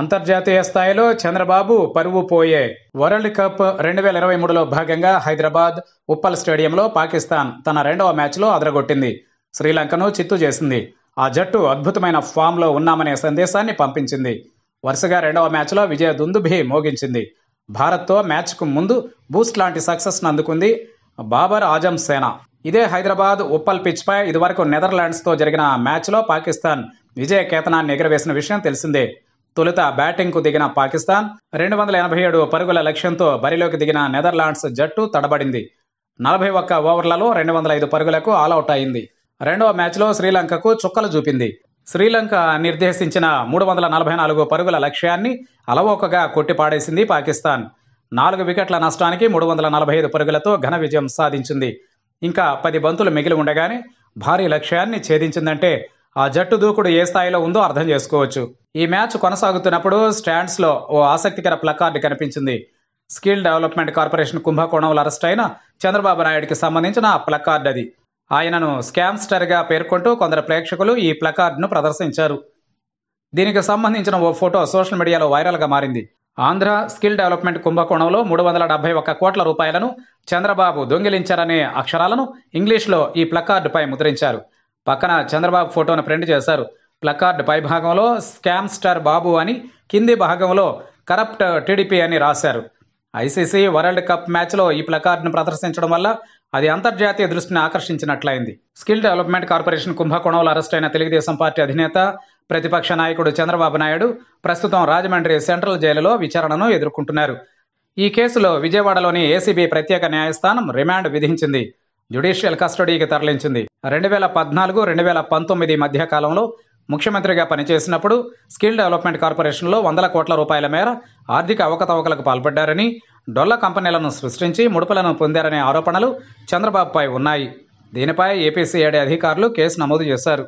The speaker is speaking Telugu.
అంతర్జాతీయ స్థాయిలో చంద్రబాబు పరువు పోయే వరల్డ్ కప్ రెండు వేల ఇరవై మూడులో భాగంగా హైదరాబాద్ ఉప్పల్ స్టేడియంలో పాకిస్తాన్ తన రెండవ మ్యాచ్లో అదరగొట్టింది శ్రీలంకను చిత్తు చేసింది ఆ జట్టు అద్భుతమైన ఫామ్లో ఉన్నామనే సందేశాన్ని పంపించింది వరుసగా రెండవ మ్యాచ్లో విజయ దుందుభి మోగించింది భారత్తో మ్యాచ్కు ముందు బూస్ట్ లాంటి సక్సెస్ను అందుకుంది బాబర్ ఆజం సేన ఇదే హైదరాబాద్ ఉప్పల్ పిచ్పై ఇదివరకు నెదర్లాండ్స్తో జరిగిన మ్యాచ్లో పాకిస్తాన్ విజయ కేతనాన్ని ఎగరవేసిన విషయం తెలిసిందే తొలుత బ్యాటింగ్కు దిగిన పాకిస్తాన్ రెండు వందల ఎనభై ఏడు పరుగుల లక్ష్యంతో బరిలోకి దిగిన నెదర్లాండ్స్ జట్టు తడబడింది నలభై ఒక్క ఓవర్లలో రెండు వందల ఐదు పరుగులకు ఆల్అవుట్ అయింది రెండవ మ్యాచ్లో శ్రీలంకకు చుక్కలు చూపింది శ్రీలంక నిర్దేశించిన మూడు వందల నలభై నాలుగు పరుగుల లక్ష్యాన్ని అలవోకగా కొట్టిపాడేసింది పాకిస్తాన్ నాలుగు వికెట్ల నష్టానికి మూడు వందల నలభై ఐదు పరుగులతో ఘన విజయం సాధించింది ఇంకా పది బంతులు మిగిలి ఉండగానే భారీ లక్ష్యాన్ని ఛేదించిందంటే ఆ జట్టు దూకుడు ఏ స్థాయిలో ఉందో అర్థం చేసుకోవచ్చు ఈ మ్యాచ్ కొనసాగుతున్నప్పుడు స్టాండ్స్లో ఓ ఆసక్తికర ప్లకార్డు కనిపించింది స్కిల్ డెవలప్మెంట్ కార్పొరేషన్ కుంభకోణంలో అరెస్ట్ అయిన చంద్రబాబు నాయుడుకి సంబంధించిన ఆ అది ఆయనను స్కామ్స్టర్గా పేర్కొంటూ కొందరు ప్రేక్షకులు ఈ ను ప్రదర్శించారు దీనికి సంబంధించిన ఓ ఫోటో సోషల్ మీడియాలో వైరల్గా మారింది ఆంధ్ర స్కిల్ డెవలప్మెంట్ కుంభకోణంలో మూడు వందల డెబ్బై ఒక్క కోట్ల రూపాయలను చంద్రబాబు దొంగిలించారనే అక్షరాలను ఇంగ్లీష్లో ఈ పై ముద్రించారు పక్కన చంద్రబాబు ఫోటోను ప్రింట్ చేశారు ప్లకార్డ్ పైభాగంలో స్కామ్ స్టార్ బాబు అని కింది భాగంలో కరప్ట్ టీడీపీ అని రాశారు ఐసీసీ వరల్డ్ కప్ మ్యాచ్లో ఈ ప్లకార్డ్ను ప్రదర్శించడం వల్ల అది అంతర్జాతీయ దృష్టిని ఆకర్షించినట్లయింది స్కిల్ డెవలప్మెంట్ కార్పొరేషన్ కుంభకోణంలో అరెస్ట్ అయిన తెలుగుదేశం పార్టీ అధినేత ప్రతిపక్ష నాయకుడు చంద్రబాబు నాయుడు ప్రస్తుతం రాజమండ్రి సెంట్రల్ జైలులో విచారణను ఎదుర్కొంటున్నారు ఈ కేసులో విజయవాడలోని ఏసీబీ ప్రత్యేక న్యాయస్థానం రిమాండ్ విధించింది జ్యుడిషియల్ కస్టడీకి తరలించింది రెండు వేల పద్నాలుగు రెండు వేల పంతొమ్మిది మధ్యకాలంలో ముఖ్యమంత్రిగా పనిచేసినప్పుడు స్కిల్ డెవలప్మెంట్ కార్పొరేషన్లో వందల కోట్ల రూపాయల మేర ఆర్థిక అవకతవకలకు పాల్పడ్డారని డొల్ల కంపెనీలను సృష్టించి ముడుపులను పొందారనే ఆరోపణలు చంద్రబాబుపై ఉన్నాయి దీనిపై ఏపీసీఐడి అధికారులు కేసు నమోదు చేశారు